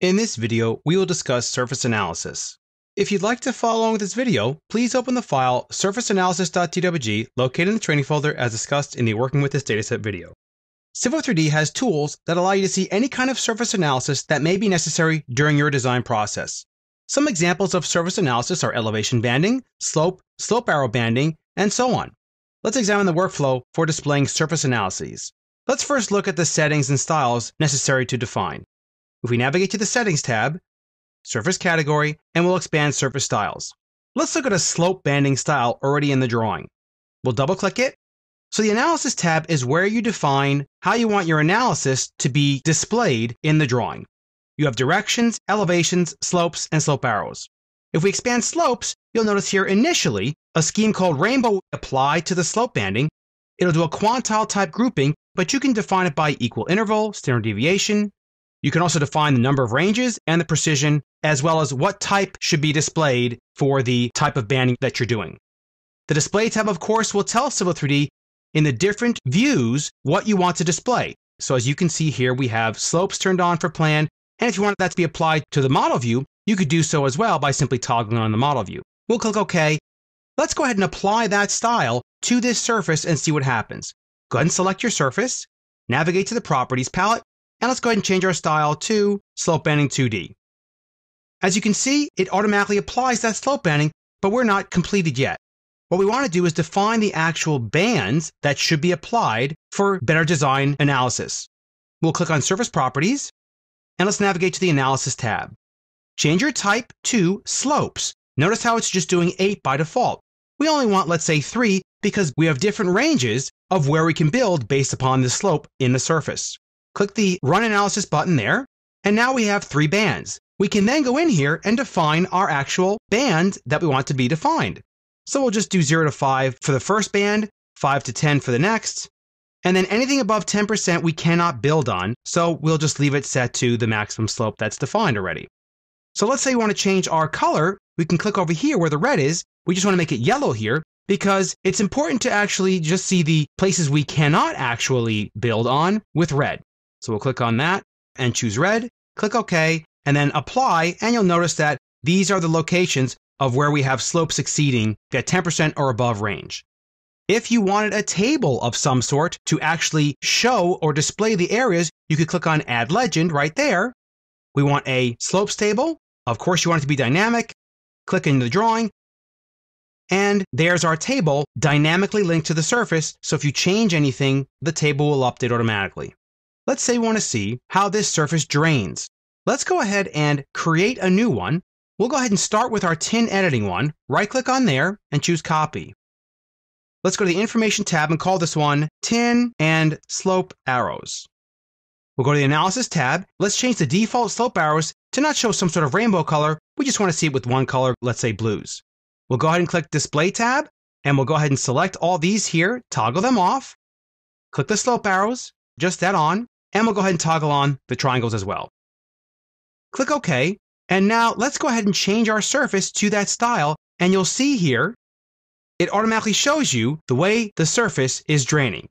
In this video, we will discuss surface analysis. If you'd like to follow along with this video, please open the file surfaceanalysis.twg located in the training folder as discussed in the Working with this dataset video. Civil 3D has tools that allow you to see any kind of surface analysis that may be necessary during your design process. Some examples of surface analysis are elevation banding, slope, slope arrow banding, and so on. Let's examine the workflow for displaying surface analyses. Let's first look at the settings and styles necessary to define. If we navigate to the Settings tab, Surface Category, and we'll expand Surface Styles. Let's look at a slope banding style already in the drawing. We'll double click it. So the Analysis tab is where you define how you want your analysis to be displayed in the drawing. You have directions, elevations, slopes, and slope arrows. If we expand slopes, you'll notice here initially a scheme called Rainbow applied to the slope banding. It'll do a quantile type grouping, but you can define it by equal interval, standard deviation, you can also define the number of ranges and the precision, as well as what type should be displayed for the type of banding that you're doing. The display tab, of course, will tell Civil 3D in the different views what you want to display. So as you can see here, we have slopes turned on for plan, and if you want that to be applied to the model view, you could do so as well by simply toggling on the model view. We'll click OK. Let's go ahead and apply that style to this surface and see what happens. Go ahead and select your surface, navigate to the Properties palette, and let's go ahead and change our style to slope banding 2D. As you can see, it automatically applies that slope banding, but we're not completed yet. What we want to do is define the actual bands that should be applied for better design analysis. We'll click on Surface Properties, and let's navigate to the Analysis tab. Change your type to Slopes. Notice how it's just doing 8 by default. We only want, let's say, 3 because we have different ranges of where we can build based upon the slope in the surface. Click the Run Analysis button there, and now we have three bands. We can then go in here and define our actual band that we want to be defined. So we'll just do 0 to 5 for the first band, 5 to 10 for the next, and then anything above 10% we cannot build on, so we'll just leave it set to the maximum slope that's defined already. So let's say we want to change our color, we can click over here where the red is, we just want to make it yellow here, because it's important to actually just see the places we cannot actually build on with red. So we'll click on that and choose red, click OK, and then apply, and you'll notice that these are the locations of where we have slopes exceeding that 10% or above range. If you wanted a table of some sort to actually show or display the areas, you could click on Add Legend right there. We want a slopes table. Of course, you want it to be dynamic. Click in the drawing. And there's our table dynamically linked to the surface. So if you change anything, the table will update automatically. Let's say we want to see how this surface drains. Let's go ahead and create a new one. We'll go ahead and start with our tin editing one. Right click on there and choose copy. Let's go to the information tab and call this one tin and slope arrows. We'll go to the analysis tab. Let's change the default slope arrows to not show some sort of rainbow color. We just want to see it with one color, let's say blues. We'll go ahead and click display tab and we'll go ahead and select all these here, toggle them off, click the slope arrows, just that on, and we'll go ahead and toggle on the triangles as well. Click OK. And now let's go ahead and change our surface to that style. And you'll see here, it automatically shows you the way the surface is draining.